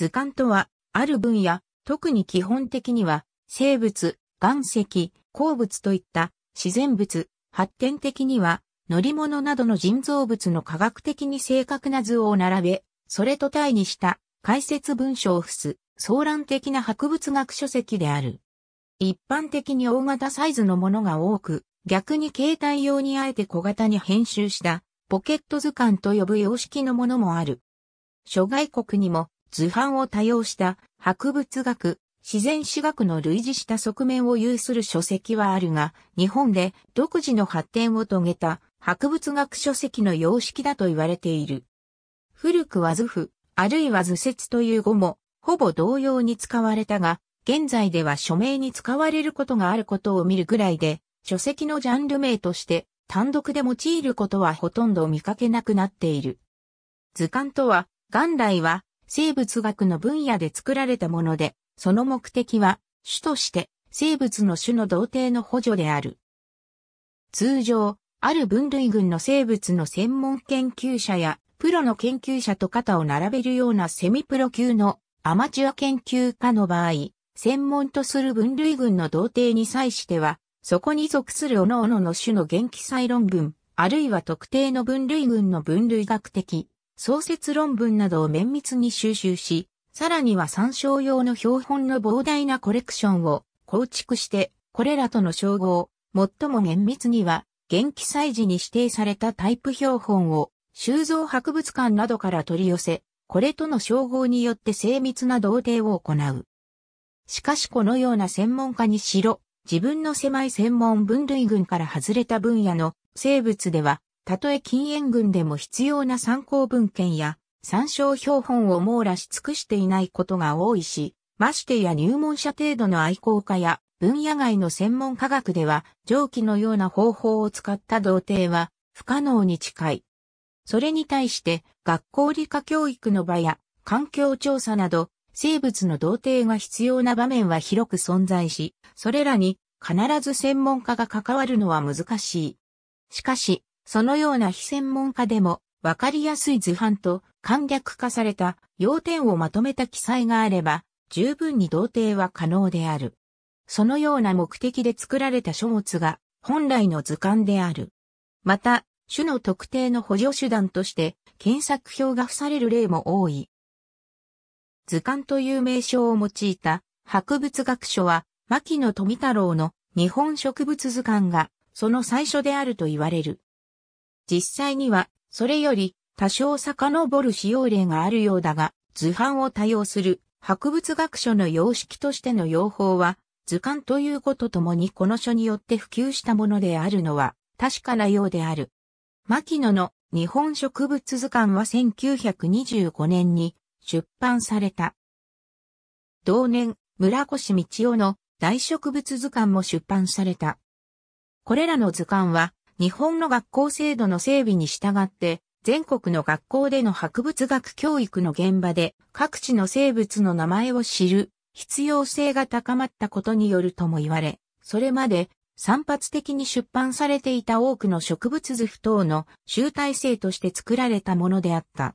図鑑とは、ある分野、特に基本的には、生物、岩石、鉱物といった自然物、発展的には、乗り物などの人造物の科学的に正確な図を並べ、それと対にした解説文書を付す、騒乱的な博物学書籍である。一般的に大型サイズのものが多く、逆に携帯用にあえて小型に編集したポケット図鑑と呼ぶ様式のものもある。諸外国にも図版を多用した博物学、自然史学の類似した側面を有する書籍はあるが、日本で独自の発展を遂げた博物学書籍の様式だと言われている。古くは図譜、あるいは図説という語も、ほぼ同様に使われたが、現在では署名に使われることがあることを見るぐらいで、書籍のジャンル名として単独で用いることはほとんど見かけなくなっている。図鑑とは、元来は生物学の分野で作られたもので、その目的は、種として生物の種の同定の補助である。通常、ある分類群の生物の専門研究者やプロの研究者と肩を並べるようなセミプロ級のアマチュア研究家の場合、専門とする分類群の同定に際しては、そこに属する各々の種の元気細論文、あるいは特定の分類群の分類学的創設論文などを綿密に収集し、さらには参照用の標本の膨大なコレクションを構築して、これらとの称号、最も厳密には、元気祭事に指定されたタイプ標本を収蔵博物館などから取り寄せ、これとの称号によって精密な同定を行う。しかしこのような専門家にしろ、自分の狭い専門分類群から外れた分野の生物では、たとえ禁煙群でも必要な参考文献や参照標本を網羅し尽くしていないことが多いし、ましてや入門者程度の愛好家や分野外の専門科学では上記のような方法を使った童貞は不可能に近い。それに対して学校理科教育の場や環境調査など生物の童貞が必要な場面は広く存在し、それらに必ず専門家が関わるのは難しい。しかし、そのような非専門家でもわかりやすい図版と簡略化された要点をまとめた記載があれば、十分に同定は可能である。そのような目的で作られた書物が本来の図鑑である。また、種の特定の補助手段として検索表が付される例も多い。図鑑という名称を用いた博物学書は、牧野富太郎の日本植物図鑑がその最初であると言われる。実際には、それより多少遡る使用例があるようだが、図版を多用する博物学書の様式としての用法は、図鑑ということともにこの書によって普及したものであるのは確かなようである。牧野の日本植物図鑑は1925年に出版された。同年、村越道夫の大植物図鑑も出版された。これらの図鑑は日本の学校制度の整備に従って、全国の学校での博物学教育の現場で各地の生物の名前を知る必要性が高まったことによるとも言われ、それまで散発的に出版されていた多くの植物図譜等の集大成として作られたものであった。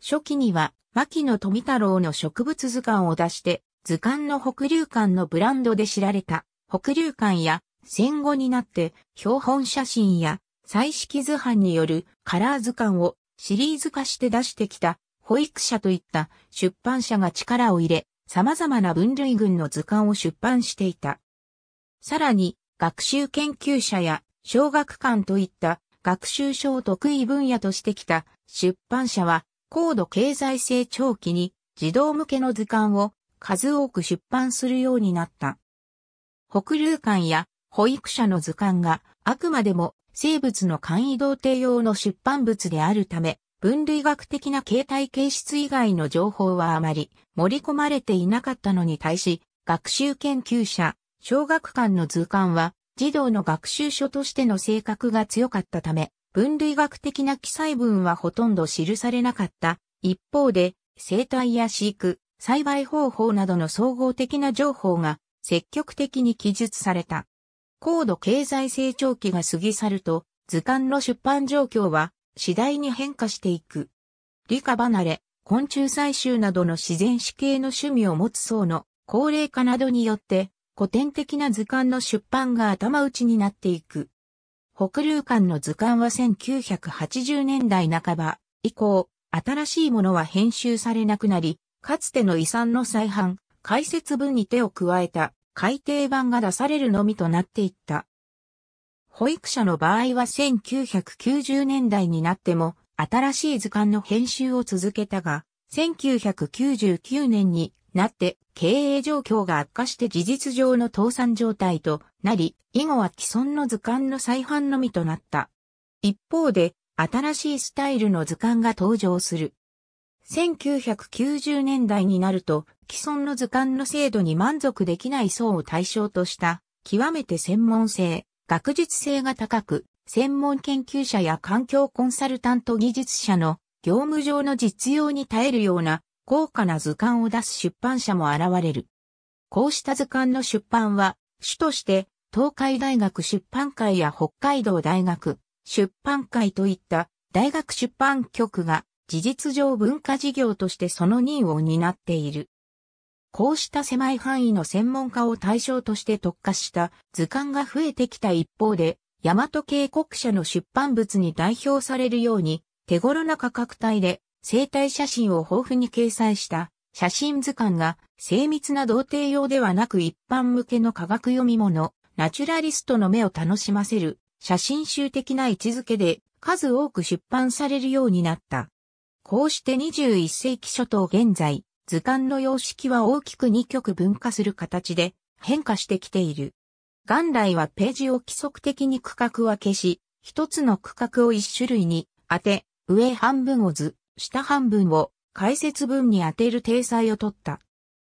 初期には牧野富太郎の植物図鑑を出して図鑑の北流館のブランドで知られた北流館や戦後になって標本写真や彩色図版によるカラー図鑑をシリーズ化して出してきた保育者といった出版社が力を入れ、様々な分類群の図鑑を出版していた。さらに、学習研究者や小学館といった学習書を得意分野としてきた出版社は高度経済成長期に児童向けの図鑑を数多く出版するようになった。北流館や保育者の図鑑があくまでも生物の簡易童貞用の出版物であるため、分類学的な形態形質以外の情報はあまり盛り込まれていなかったのに対し、学習研究者、小学館の図鑑は児童の学習書としての性格が強かったため、分類学的な記載文はほとんど記されなかった。一方で、生態や飼育、栽培方法などの総合的な情報が積極的に記述された。高度経済成長期が過ぎ去ると、図鑑の出版状況は次第に変化していく。理科離れ、昆虫採集などの自然史系の趣味を持つ層の高齢化などによって古典的な図鑑の出版が頭打ちになっていく。北流館の図鑑は1980年代半ば以降、新しいものは編集されなくなり、かつての遺産の再販、解説文に手を加えた改訂版が出されるのみとなっていった。保育者の場合は1990年代になっても新しい図鑑の編集を続けたが、1999年になって経営状況が悪化して事実上の倒産状態となり、以後は既存の図鑑の再販のみとなった。一方で、新しいスタイルの図鑑が登場する。1990年代になると、既存の図鑑の制度に満足できない層を対象とした、極めて専門性、学術性が高く、専門研究者や環境コンサルタント技術者の業務上の実用に耐えるような高価な図鑑を出す出版社も現れる。こうした図鑑の出版は、主として東海大学出版会や北海道大学出版会といった大学出版局が事実上文化事業としてその任を担っている。こうした狭い範囲の専門家を対象として特化した図鑑が増えてきた一方で、大和渓谷社の出版物に代表されるように、手頃な価格帯で生体写真を豊富に掲載した写真図鑑が精密な童貞用ではなく一般向けの科学読み物、ナチュラリストの目を楽しませる写真集的な位置づけで数多く出版されるようになった。こうして21世紀初頭現在、図鑑の様式は大きく2極分化する形で変化してきている。元来はページを規則的に区画分けし、一つの区画を一種類に当て、上半分を図、下半分を解説文に当てる体裁を取った。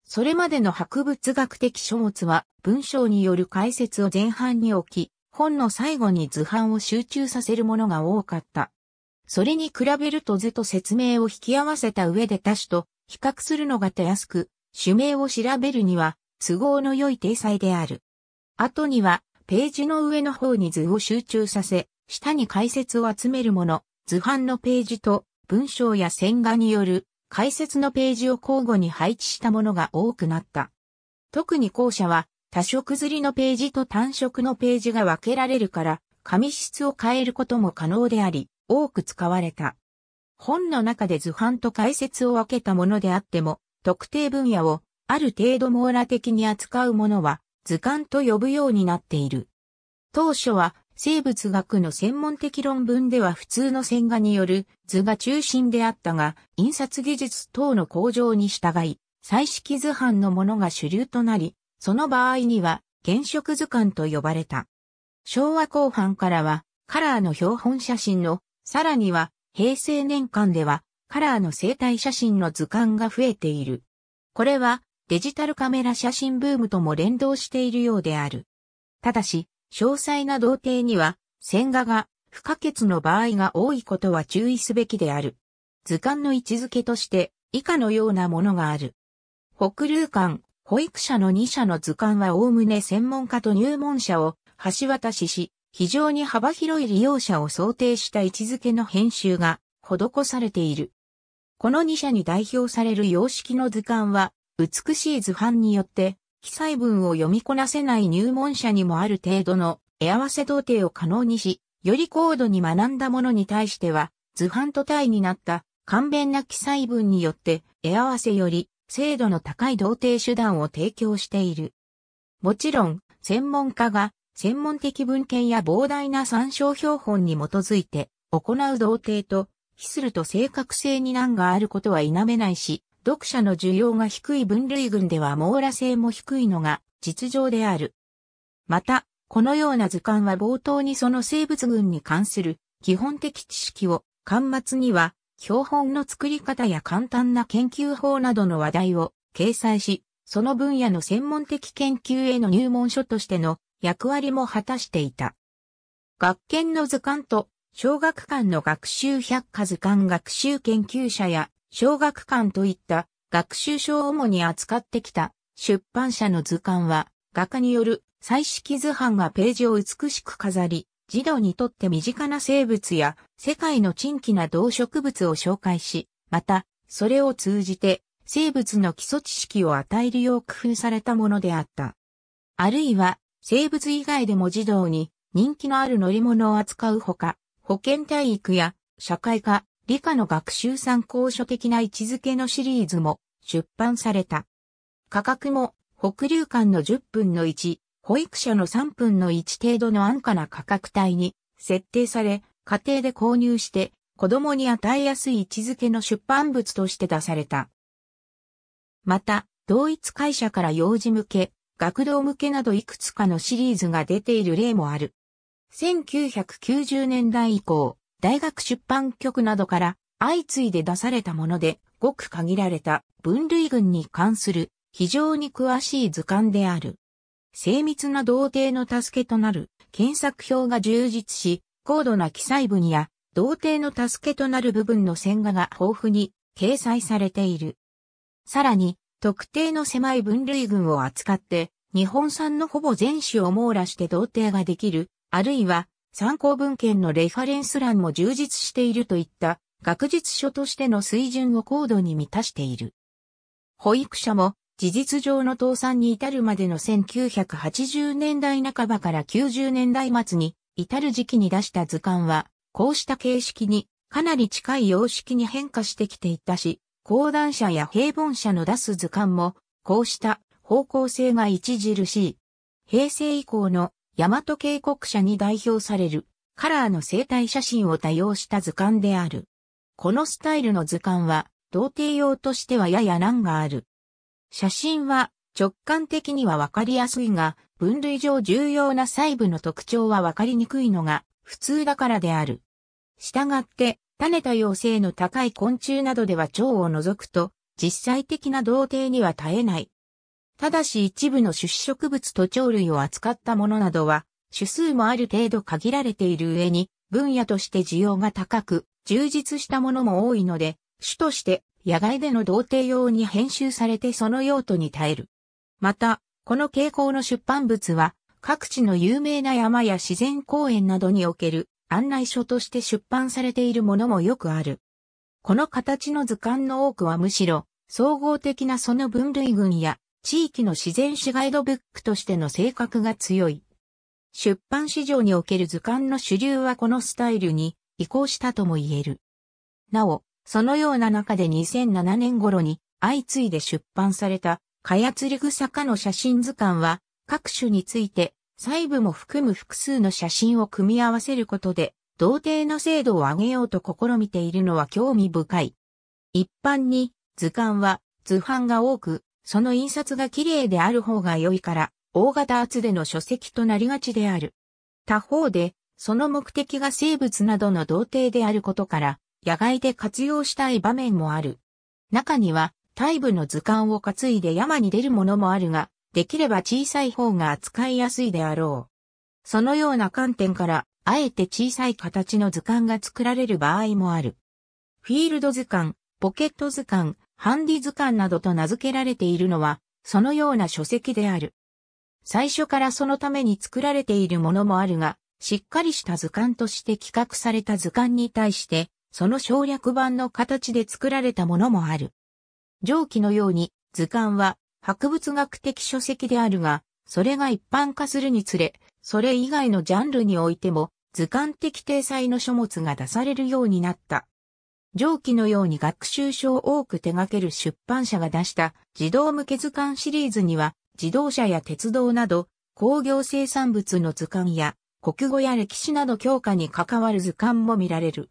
それまでの博物学的書物は文章による解説を前半に置き、本の最後に図版を集中させるものが多かった。それに比べると図と説明を引き合わせた上で多種と比較するのがたやすく、種名を調べるには都合の良い体裁である。後には、ページの上の方に図を集中させ、下に解説を集めるもの、図版のページと文章や線画による解説のページを交互に配置したものが多くなった。特に後者は多色刷りのページと単色のページが分けられるから、紙質を変えることも可能であり、多く使われた。本の中で図版と解説を分けたものであっても、特定分野をある程度網羅的に扱うものは図鑑と呼ぶようになっている。当初は生物学の専門的論文では普通の線画による図が中心であったが、印刷技術等の向上に従い、彩色図版のものが主流となり、その場合には原色図鑑と呼ばれた。昭和後半からはカラーの標本写真の、さらには平成年間ではカラーの生体写真の図鑑が増えている。これはデジタルカメラ写真ブームとも連動しているようである。ただし、詳細な童貞には、線画が不可欠の場合が多いことは注意すべきである。図鑑の位置づけとして以下のようなものがある。北流館、保育者の2社の図鑑はおおむね専門家と入門者を橋渡しし、非常に幅広い利用者を想定した位置づけの編集が施されている。この2社に代表される様式の図鑑は、美しい図版によって、記載文を読みこなせない入門者にもある程度の絵合わせ童定を可能にし、より高度に学んだものに対しては、図版と体になった簡便な記載文によって、絵合わせより精度の高い童定手段を提供している。もちろん、専門家が専門的文献や膨大な参照標本に基づいて、行う同定と、比すると正確性に難があることは否めないし、読者の需要が低い分類群では網羅性も低いのが実情である。また、このような図鑑は冒頭にその生物群に関する基本的知識を、端末には標本の作り方や簡単な研究法などの話題を掲載し、その分野の専門的研究への入門書としての役割も果たしていた。学研の図鑑と、小学館の学習百科図鑑学習研究者や、小学館といった学習書を主に扱ってきた出版社の図鑑は、画家による彩色図版がページを美しく飾り、児童にとって身近な生物や世界の珍奇な動植物を紹介し、また、それを通じて生物の基礎知識を与えるよう工夫されたものであった。あるいは、生物以外でも児童に人気のある乗り物を扱うほか、保健体育や社会科、理科の学習参考書的な位置づけのシリーズも出版された。価格も北流館の10分の1、保育所の3分の1程度の安価な価格帯に設定され、家庭で購入して子供に与えやすい位置づけの出版物として出された。また、同一会社から幼児向け、学童向けなどいくつかのシリーズが出ている例もある。1990年代以降、大学出版局などから相次いで出されたもので、ごく限られた分類群に関する非常に詳しい図鑑である。精密な童貞の助けとなる検索表が充実し、高度な記載文や童貞の助けとなる部分の線画が豊富に掲載されている。さらに、特定の狭い分類群を扱って、日本産のほぼ全種を網羅して同定ができる、あるいは参考文献のレファレンス欄も充実しているといった学術書としての水準を高度に満たしている。保育者も事実上の倒産に至るまでの1980年代半ばから90年代末に至る時期に出した図鑑は、こうした形式にかなり近い様式に変化してきていたし、講談社や平凡社の出す図鑑も、こうした方向性が著しい。平成以降の大和渓谷社に代表されるカラーの生体写真を多用した図鑑である。このスタイルの図鑑は、童貞用としてはやや難がある。写真は直感的にはわかりやすいが、分類上重要な細部の特徴はわかりにくいのが普通だからである。したがって、種多様性の高い昆虫などでは蝶を除くと、実際的な童貞には耐えない。ただし一部の種子植物と鳥類を扱ったものなどは、種数もある程度限られている上に、分野として需要が高く、充実したものも多いので、種として野外での童貞用に編集されてその用途に耐える。また、この傾向の出版物は、各地の有名な山や自然公園などにおける案内書として出版されているものもよくある。この形の図鑑の多くはむしろ、総合的なその分類群や地域の自然史ガイドブックとしての性格が強い。出版市場における図鑑の主流はこのスタイルに移行したとも言える。なお、そのような中で2007年頃に相次いで出版された、かやつり草かの写真図鑑は各種について細部も含む複数の写真を組み合わせることで、童貞の精度を上げようと試みているのは興味深い。一般に図鑑は図版が多く、その印刷が綺麗である方が良いから、大型圧での書籍となりがちである。他方で、その目的が生物などの童貞であることから、野外で活用したい場面もある。中には、大部の図鑑を担いで山に出るものもあるが、できれば小さい方が扱いやすいであろう。そのような観点から、あえて小さい形の図鑑が作られる場合もある。フィールド図鑑、ポケット図鑑、ハンディ図鑑などと名付けられているのは、そのような書籍である。最初からそのために作られているものもあるが、しっかりした図鑑として企画された図鑑に対して、その省略版の形で作られたものもある。上記のように、図鑑は博物学的書籍であるが、それが一般化するにつれ、それ以外のジャンルにおいても、図鑑的体裁の書物が出されるようになった。上記のように学習書を多く手掛ける出版社が出した児童向け図鑑シリーズには、自動車や鉄道など、工業生産物の図鑑や、国語や歴史など教科に関わる図鑑も見られる。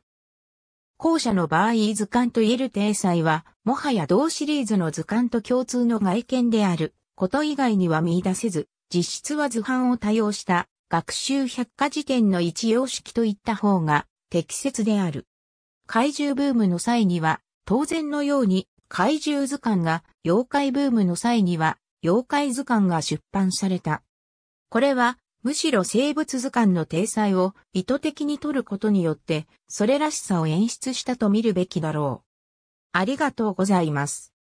後者の場合図鑑と言える体裁は、もはや同シリーズの図鑑と共通の外見であること以外には見出せず、実質は図版を多用した学習百科事典の一様式といった方が適切である。怪獣ブームの際には、当然のように怪獣図鑑が妖怪ブームの際には妖怪図鑑が出版された。これはむしろ生物図鑑の体裁を意図的に取ることによって、それらしさを演出したと見るべきだろう。ありがとうございます。